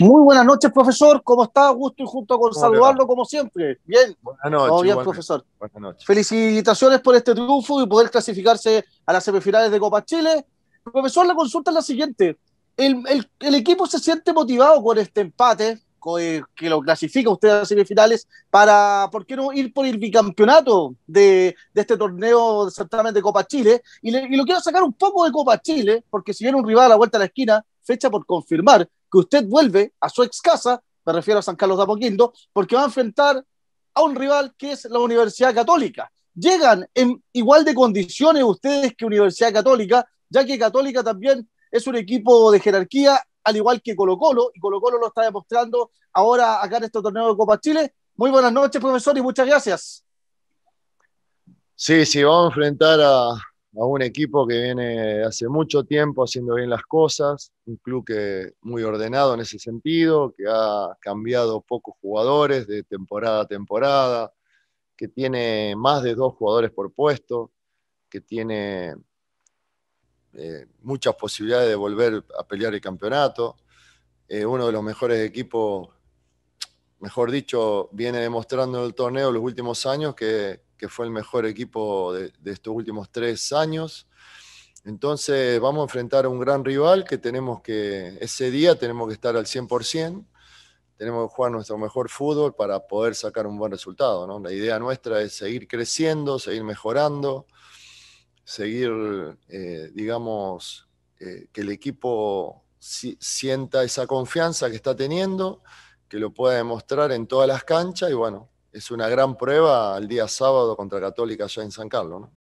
Muy buenas noches, profesor. ¿Cómo está? Gusto y junto con saludarlo como siempre. Bien. Buenas noches. profesor. Felicitaciones por este triunfo y poder clasificarse a las semifinales de Copa Chile. Profesor, la consulta es la siguiente. El, el, equipo se siente motivado con este empate eh, que lo clasifica usted a las semifinales para, ¿por qué no ir por el bicampeonato de, de este torneo de certamen de Copa Chile? Y, y lo quiero sacar un poco de Copa Chile, porque si viene un rival a la vuelta de la esquina, fecha por confirmar, que usted vuelve a su ex casa, me refiero a San Carlos de Apoquindo, porque va a enfrentar a un rival que es la Universidad Católica. Llegan en igual de condiciones ustedes que Universidad Católica, ya que Católica también es un equipo de jerarquía, al igual que Colo Colo, y Colo Colo lo está demostrando ahora acá en este torneo de Copa Chile. Muy buenas noches, profesor, y muchas gracias. Sí, sí, vamos a enfrentar a, a un equipo que viene hace mucho tiempo haciendo bien las cosas, un club que muy ordenado en ese sentido, que ha cambiado pocos jugadores de temporada a temporada, que tiene más de dos jugadores por puesto, que tiene eh, muchas posibilidades de volver a pelear el campeonato, eh, uno de los mejores equipos, mejor dicho, viene demostrando en el torneo los últimos años que que fue el mejor equipo de, estos últimos tres años. Entonces vamos a enfrentar a un gran rival que tenemos que, ese día tenemos que estar al 100%, tenemos que jugar nuestro mejor fútbol para poder sacar un buen resultado. La idea nuestra es seguir creciendo, seguir mejorando, seguir, eh, digamos, eh, que el equipo sienta esa confianza que está teniendo, que lo pueda demostrar en todas las canchas y bueno, es una gran prueba el día sábado contra Católica allá en San Carlos, ¿no?